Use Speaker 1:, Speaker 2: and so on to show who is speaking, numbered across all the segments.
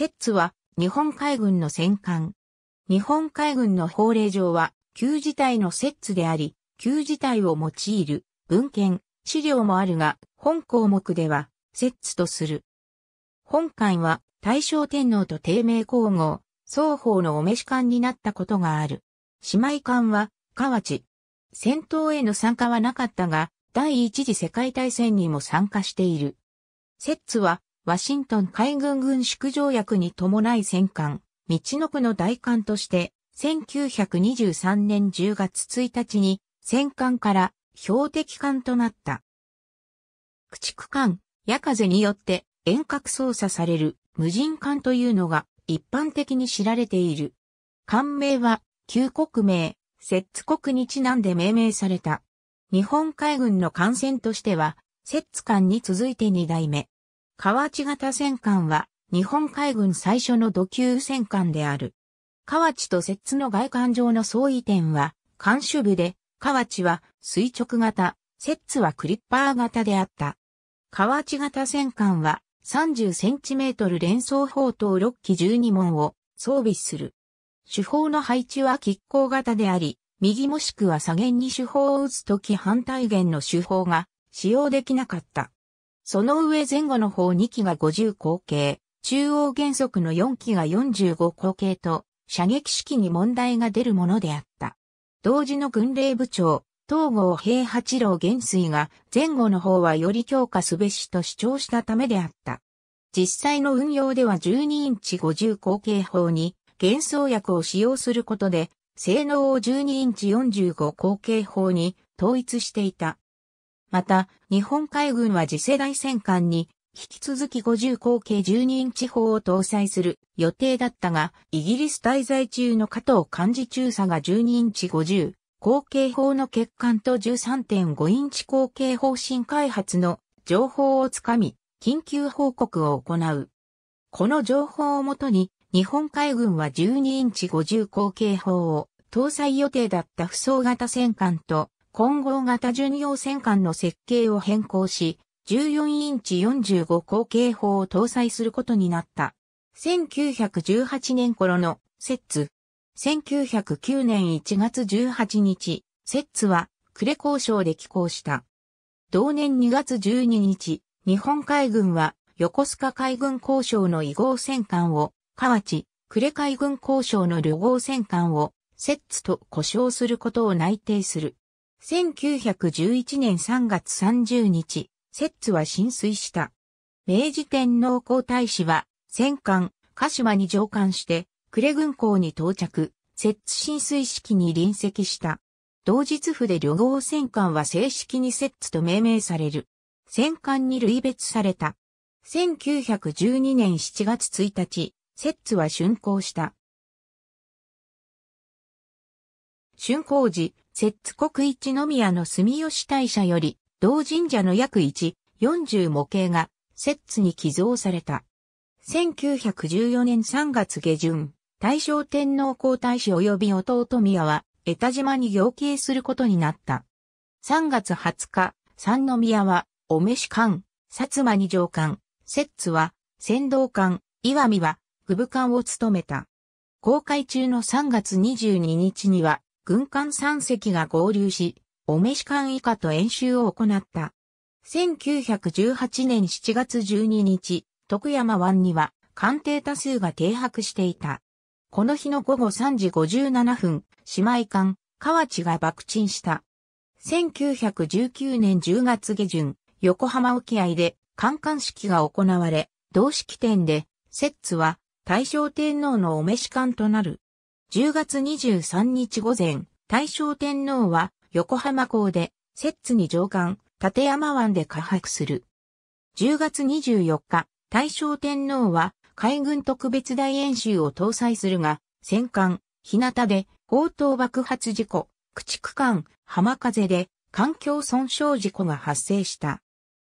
Speaker 1: 摂津は日本海軍の戦艦。日本海軍の法令上は、旧事態の摂津であり、旧事態を用いる文献、資料もあるが、本項目では、摂津とする。本艦は大正天皇と帝名皇后、双方のお召し艦になったことがある。姉妹艦は、河内。戦闘への参加はなかったが、第一次世界大戦にも参加している。摂津は、ワシントン海軍軍縮条約に伴い戦艦、道の区の大艦として、1923年10月1日に戦艦から標的艦となった。駆逐艦、夜風によって遠隔操作される無人艦というのが一般的に知られている。艦名は旧国名、摂津国にちなんで命名された。日本海軍の艦船としては、摂津艦に続いて2代目。河内型戦艦は、日本海軍最初の土級戦艦である。河内と摂津の外艦上の相違点は、艦首部で、河内は垂直型、摂津はクリッパー型であった。河内型戦艦は、3 0トル連装砲塔6機12門を装備する。手法の配置は拮抗型であり、右もしくは左舷に手法を打つとき反対弦の手法が使用できなかった。その上前後の方2機が50口径、中央原則の4機が45口径と、射撃式に問題が出るものであった。同時の軍令部長、東郷平八郎元帥が前後の方はより強化すべしと主張したためであった。実際の運用では12インチ50口径砲に幻想薬を使用することで、性能を12インチ45口径砲に統一していた。また、日本海軍は次世代戦艦に、引き続き50口径12インチ砲を搭載する予定だったが、イギリス滞在中の加藤幹事中佐が12インチ50口径砲の欠陥と13.5インチ口径砲新開発の情報をつかみ、緊急報告を行う。この情報をもとに、日本海軍は12インチ50口径砲を搭載予定だった不装型戦艦と混合型巡洋戦艦の設計を変更し、14インチ45口径砲を搭載することになった。1918年頃のセッツ。1909年1月18日、セッツはクレ交渉で寄港した。同年2月12日、日本海軍は横須賀海軍交渉の異号戦艦を、河内、呉海軍交渉の旅号戦艦を、セッツと呼称することを内定する。1911年3月30日、摂津は浸水した。明治天皇皇太子は、戦艦、鹿島に上艦して、呉軍港に到着、摂津浸水式に臨席した。同日府で旅行戦艦は正式に摂津と命名される。戦艦に類別された。1912年7月1日、摂津は竣工した。春光寺、摂津国一宮の住吉大社より、同神社の約1、40模型が、摂津に寄贈された。1914年3月下旬、大正天皇皇太子及び弟宮は、江田島に行刑することになった。3月20日、三宮は、お召し官、薩摩二条官、摂津は、仙道官、岩見は、具部官を務めた。公開中の3月22日には、軍艦3隻が合流し、お召し艦以下と演習を行った。1918年7月12日、徳山湾には艦艇多数が停泊していた。この日の午後3時57分、姉妹艦、河内が爆沈した。1919年10月下旬、横浜沖合で艦艦式が行われ、同式典で、摂津は大正天皇のお召し艦となる10月23日午前、大正天皇は横浜港で、摂津に上官、立山湾で下泊する。10月24日、大正天皇は海軍特別大演習を搭載するが、戦艦、日向で、砲塔爆発事故、駆逐艦、浜風で、環境損傷事故が発生した。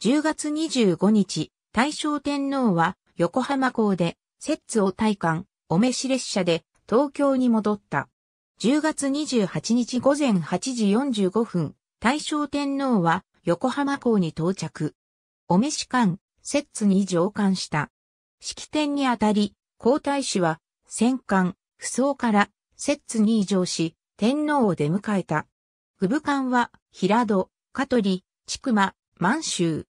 Speaker 1: 10月25日、大正天皇は横浜港で、摂津を体艦、お召し列車で、東京に戻った。10月28日午前8時45分、大正天皇は横浜港に到着。お召し館、摂津に上艦した。式典にあたり、皇太子は、戦艦、不装から、摂津に移乗し、天皇を出迎えた。具部艦は、平戸、香取、千曲、満州。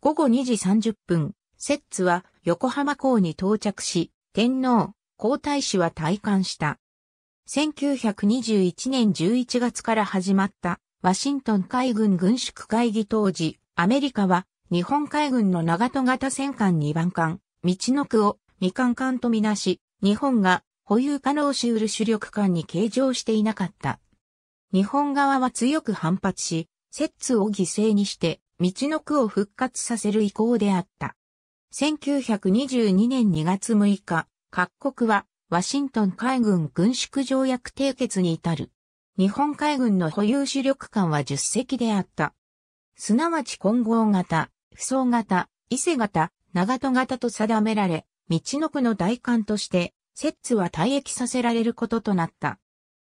Speaker 1: 午後2時30分、摂津は横浜港に到着し、天皇、皇太子は退官した。1921年11月から始まったワシントン海軍軍縮会議当時、アメリカは日本海軍の長戸型戦艦2番艦、道の区を未艦艦とみなし、日本が保有可能しうる主力艦に計上していなかった。日本側は強く反発し、摂津を犠牲にして、道の区を復活させる意向であった。1922年2月6日、各国は、ワシントン海軍軍縮条約締結に至る。日本海軍の保有主力艦は10隻であった。すなわち混合型、不装型、伊勢型、長戸型と定められ、道の区の大艦として、摂津は退役させられることとなった。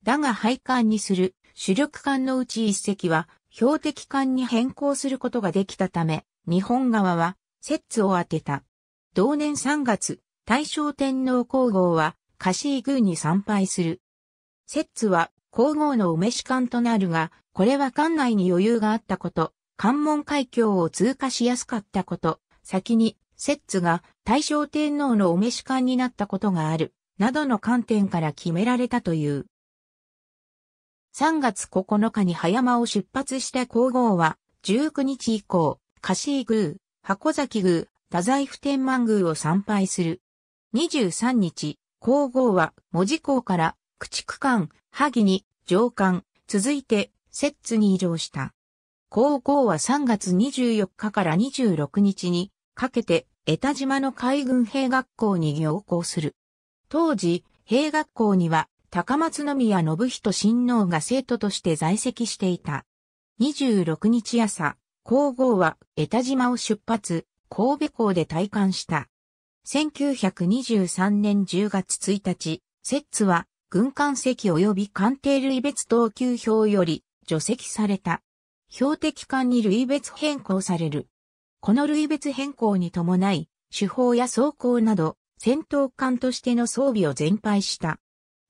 Speaker 1: だが配艦にする主力艦のうち一隻は標的艦に変更することができたため、日本側は摂津を当てた。同年3月、大正天皇皇后は、カシー宮に参拝する。摂津は、皇后のお召し官となるが、これは館内に余裕があったこと、関門海峡を通過しやすかったこと、先に、摂津が大正天皇のお召し官になったことがある、などの観点から決められたという。3月9日に葉山を出発した皇后は、19日以降、カシー宮、箱崎宮、太宰府天満宮を参拝する。23日、皇后は文字港から駆逐艦、萩に上艦、続いて、摂津に移動した。皇后は3月24日から26日にかけて、江田島の海軍兵学校に行校する。当時、兵学校には高松宮信人親王が生徒として在籍していた。26日朝、皇后は江田島を出発、神戸港で退官した。1923年10月1日、摂津は軍艦籍及び艦艇類別等級表より除籍された。標的艦に類別変更される。この類別変更に伴い、手法や装甲など、戦闘艦としての装備を全廃した。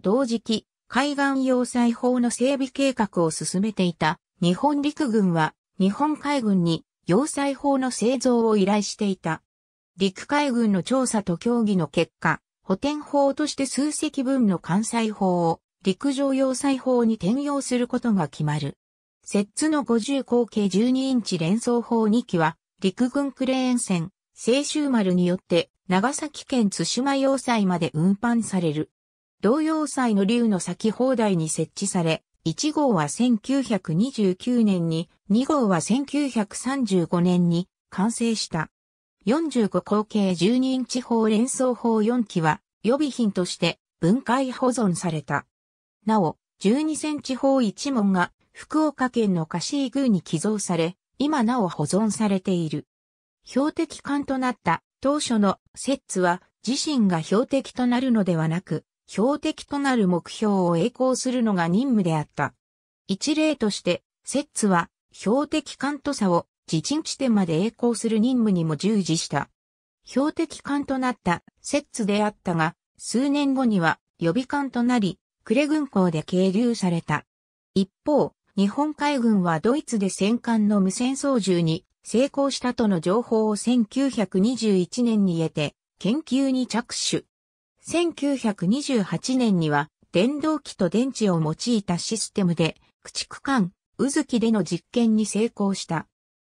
Speaker 1: 同時期、海岸要塞法の整備計画を進めていた日本陸軍は日本海軍に要塞法の製造を依頼していた。陸海軍の調査と協議の結果、補填法として数隻分の艦載法を陸上要塞法に転用することが決まる。摂津の50口径12インチ連装砲2機は、陸軍クレーン船、青州丸によって、長崎県津島要塞まで運搬される。同要塞の竜の先放題に設置され、1号は1929年に、2号は1935年に完成した。45口径12インチ砲連装砲4機は予備品として分解保存された。なお、12センチ砲1門が福岡県の菓子宮に寄贈され、今なお保存されている。標的艦となった当初の摂津は自身が標的となるのではなく、標的となる目標を栄光するのが任務であった。一例として、摂津は標的艦と差を自鎮地点まで栄光する任務にも従事した。標的艦となった摂津であったが、数年後には予備艦となり、クレ軍港で係留された。一方、日本海軍はドイツで戦艦の無線操縦に成功したとの情報を1921年に得て、研究に着手。1928年には、電動機と電池を用いたシステムで、駆逐艦、渦機での実験に成功した。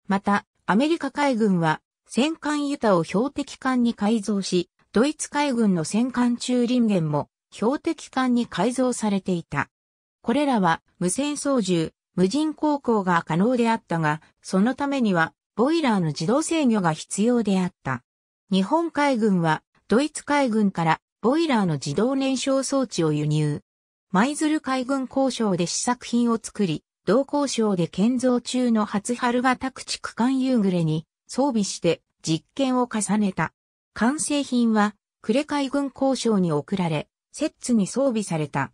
Speaker 1: また、アメリカ海軍は、戦艦ユタを標的艦に改造し、ドイツ海軍の戦艦中輪源も標的艦に改造されていた。これらは無線操縦、無人航行が可能であったが、そのためにはボイラーの自動制御が必要であった。日本海軍はドイツ海軍からボイラーの自動燃焼装置を輸入。舞鶴海軍交渉で試作品を作り、同交渉で建造中の初春は宅地区間夕暮れに装備して実験を重ねた。完成品は、呉海軍交渉に送られ、摂津に装備された。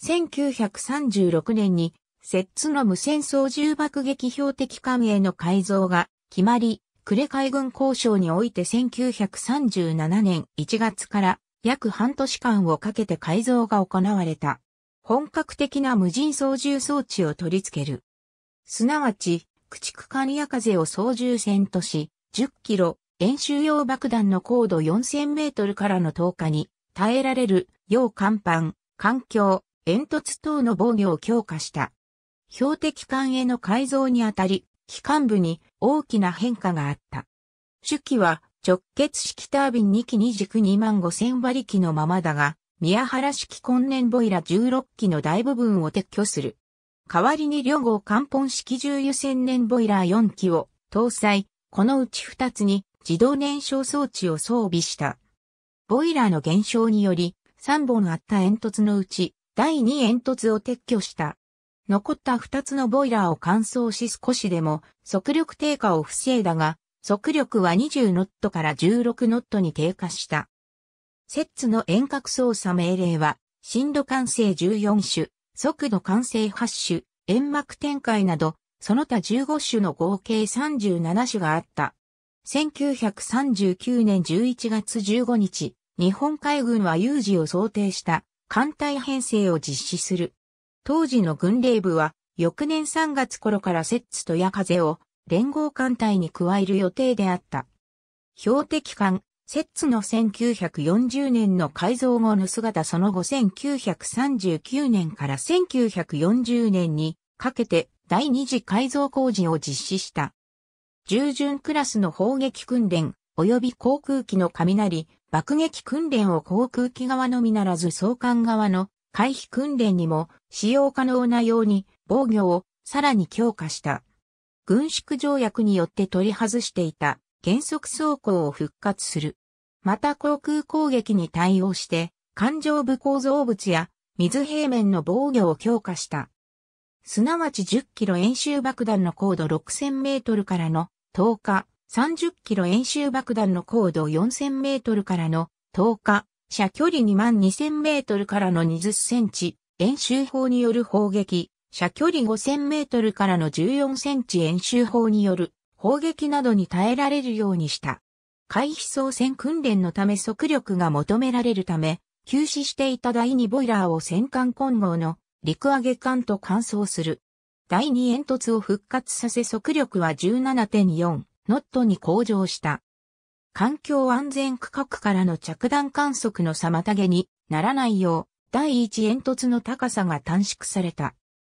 Speaker 1: 1936年に、摂津の無線操縦爆撃標的艦への改造が決まり、呉海軍交渉において1937年1月から約半年間をかけて改造が行われた。本格的な無人操縦装置を取り付ける。すなわち、駆逐艦や風を操縦船とし、10キロ、演習用爆弾の高度4000メートルからの投下に耐えられる要甲板、環境、煙突等の防御を強化した。標的艦への改造にあたり、機関部に大きな変化があった。主機は直結式タービン2機2軸2万5000馬力のままだが、宮原式根年ボイラ16機の大部分を撤去する。代わりに両号関本式重油千年ボイラー4機を搭載、このうち2つに自動燃焼装置を装備した。ボイラーの減少により、3本あった煙突のうち、第2煙突を撤去した。残った2つのボイラーを乾燥し少しでも速力低下を防いだが、速力は20ノットから16ノットに低下した。摂津の遠隔操作命令は、深度完成14種、速度完成8種、煙幕展開など、その他15種の合計37種があった。1939年11月15日、日本海軍は有事を想定した艦隊編成を実施する。当時の軍令部は、翌年3月頃から摂津と矢風を連合艦隊に加える予定であった。標的艦摂津の1940年の改造後の姿その後1939年から1940年にかけて第二次改造工事を実施した。従順クラスの砲撃訓練及び航空機の雷、爆撃訓練を航空機側のみならず総監側の回避訓練にも使用可能なように防御をさらに強化した。軍縮条約によって取り外していた原則走行を復活する。また航空攻撃に対応して、環状部構造物や水平面の防御を強化した。すなわち10キロ演習爆弾の高度6000メートルからの10日、30キロ演習爆弾の高度4000メートルからの10日、射距離2万2000メートルからの20センチ、演習砲による砲撃、射距離5000メートルからの14センチ演習砲による砲撃などに耐えられるようにした。回避操船訓練のため速力が求められるため、休止していた第2ボイラーを戦艦混合の陸揚げ艦と換装する。第2煙突を復活させ速力は17.4ノットに向上した。環境安全区画からの着弾観測の妨げにならないよう、第1煙突の高さが短縮された。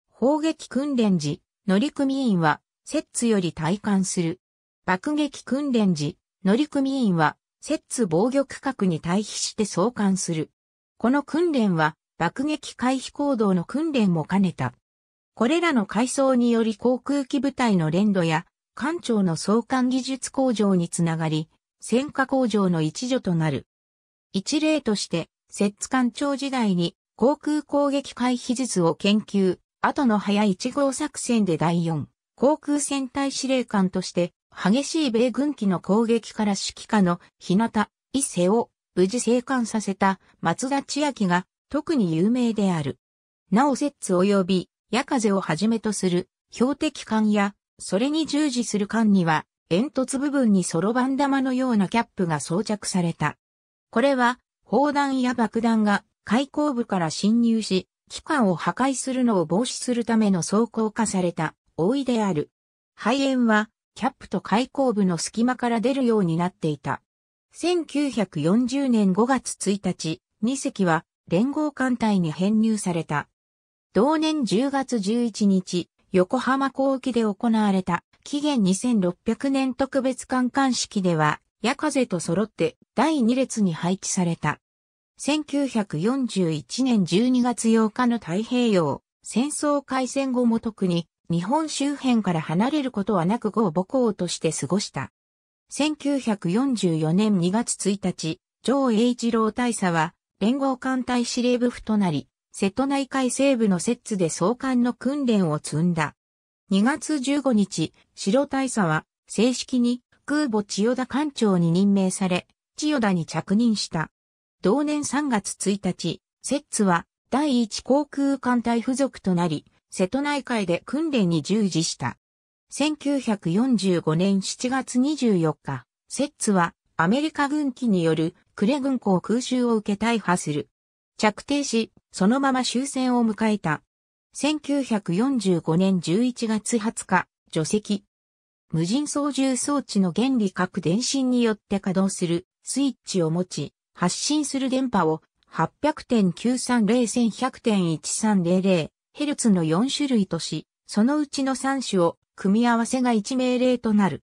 Speaker 1: 砲撃訓練時、乗組員は摂津より体感する。爆撃訓練時、乗組員は、摂津防御区画に退避して送還する。この訓練は、爆撃回避行動の訓練も兼ねた。これらの改装により航空機部隊の連動や、艦長の送還技術向上につながり、戦火工場の一助となる。一例として、摂津艦長時代に航空攻撃回避術を研究、後の早1号作戦で第4、航空戦隊司令官として、激しい米軍機の攻撃から指揮下の日向、伊勢を無事生還させた松田千秋が特に有名である。なお津及び、夜風をはじめとする標的艦や、それに従事する艦には、煙突部分にソロバン玉のようなキャップが装着された。これは、砲弾や爆弾が開口部から侵入し、機関を破壊するのを防止するための装甲化された覆いである。肺炎は、キャップと開口部の隙間から出るようになっていた。1940年5月1日、2隻は連合艦隊に編入された。同年10月11日、横浜港沖で行われた紀元2600年特別艦艦式では、夜風と揃って第2列に配置された。1941年12月8日の太平洋戦争開戦後も特に日本周辺から離れることはなく後母校として過ごした。1944年2月1日、上栄一郎大佐は、連合艦隊司令部府となり、瀬戸内海西部の摂津で総艦の訓練を積んだ。2月15日、白大佐は、正式に空母千代田艦長に任命され、千代田に着任した。同年3月1日、摂津は第一航空艦隊付属となり、瀬戸内海で訓練に従事した。1945年7月24日、セッツはアメリカ軍機によるクレ軍港空襲を受け大破する。着底し、そのまま終戦を迎えた。1945年11月20日、除籍。無人操縦装置の原理各電信によって稼働するスイッチを持ち、発信する電波を800.930-1100.1300ヘルツの4種類とし、そのうちの3種を組み合わせが1命令となる。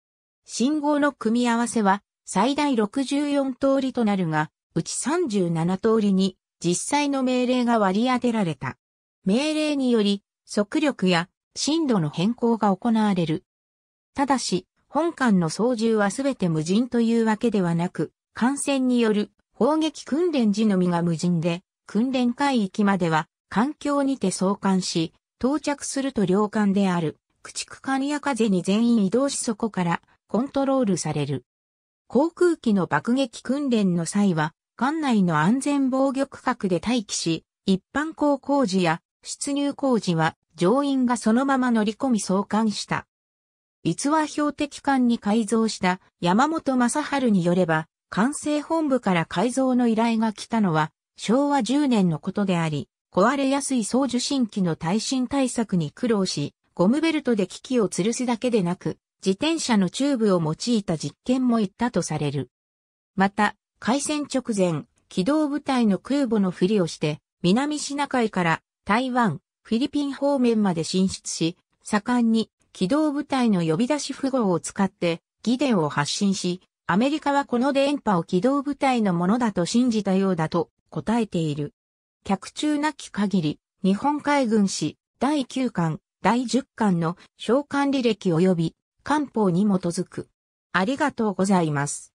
Speaker 1: 信号の組み合わせは最大64通りとなるが、うち37通りに実際の命令が割り当てられた。命令により速力や震度の変更が行われる。ただし、本艦の操縦はすべて無人というわけではなく、艦船による砲撃訓練時のみが無人で、訓練海域までは環境にて送還し、到着すると領艦である、駆逐艦や風に全員移動しそこからコントロールされる。航空機の爆撃訓練の際は、艦内の安全防御区画で待機し、一般航工事や出入工事は乗員がそのまま乗り込み送還した。逸話標的艦に改造した山本正春によれば、管制本部から改造の依頼が来たのは昭和10年のことであり、壊れやすい送受信機の耐震対策に苦労し、ゴムベルトで機器を吊るすだけでなく、自転車のチューブを用いた実験も行ったとされる。また、開戦直前、機動部隊の空母のふりをして、南シナ海から台湾、フィリピン方面まで進出し、盛んに機動部隊の呼び出し符号を使ってギデを発信し、アメリカはこの電波を機動部隊のものだと信じたようだと答えている。客中なき限り、日本海軍史第9巻、第10巻の召喚履歴及び官報に基づく。ありがとうございます。